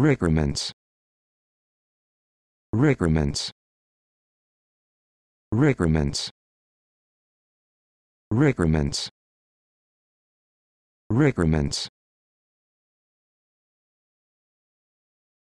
Recruments. Recruments. Recruments. Recruments. Recruments.